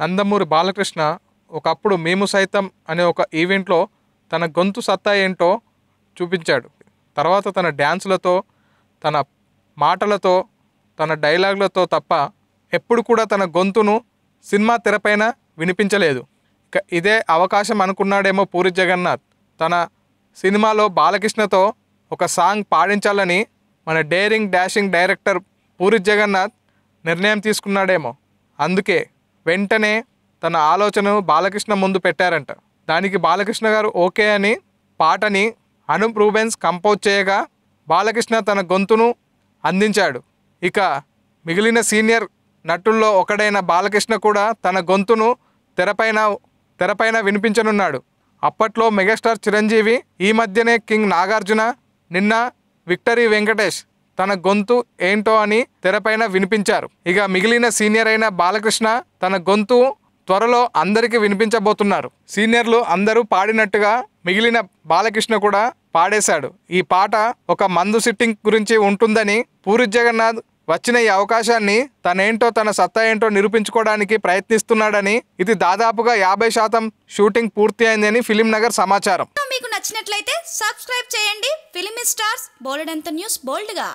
నందమూరి బాలకృష్ణ ఒకప్పుడు మేము సైతం అనే ఒక ఈవెంట్లో తన గొంతు సత్తా ఏంటో చూపించాడు తర్వాత తన డ్యాన్సులతో తన మాటలతో తన డైలాగులతో తప్ప ఎప్పుడు కూడా తన గొంతును సినిమా తెరపైన వినిపించలేదు ఇదే అవకాశం అనుకున్నాడేమో పూరి జగన్నాథ్ తన సినిమాలో బాలకృష్ణతో ఒక సాంగ్ పాడించాలని మన daring dashing director Puri Jagannadh నిర్ణయం తీసుకున్నాడేమో అందుకే వెంటనే తన ఆలోచనను బాలకృష్ణ ముందు పెట్టారంట దానికి బాలకృష్ణ గారు ఓకే అని పాటని అనుప్ రూబెన్స్ కంపోజ్ చేయగా బాలకృష్ణ తన గొంతును అందించాడు ఇక మిగిలిన సీనియర్ నటుల్లో ఒకడైన బాలకృష్ణ కూడా తన గొంతును తెరపైన తెరపైన వినిపించనున్నాడు అప్పట్లో మెగాస్టార్ చిరంజీవి ఈ మధ్యనే కింగ్ నాగార్జున నిన్న విక్టరీ వెంకటేష్ తన గొంతు ఏంటో అని తెరపైన వినిపించారు ఇక మిగిలిన సీనియర్ అయిన బాలకృష్ణ తన గొంతు త్వరలో అందరికీ వినిపించబోతున్నారు సీనియర్లు అందరూ పాడినట్టుగా మిగిలిన బాలకృష్ణ కూడా పాడేశాడు ఈ పాట ఒక మందు సిట్టింగ్ గురించి ఉంటుందని పూరి జగన్నాథ్ వచ్చిన ఈ అవకాశాన్ని తనేంటో తన సత్తా ఏంటో నిరూపించుకోవడానికి ప్రయత్నిస్తున్నాడని ఇది దాదాపుగా యాభై శాతం షూటింగ్ పూర్తి అయిందని ఫిలిం నగర్ సమాచారం మీకు నచ్చినట్లయితే సబ్స్క్రైబ్ చేయండి ఫిలిం స్టార్స్ బోల్డ్ అంత న్యూస్ బోల్డ్గా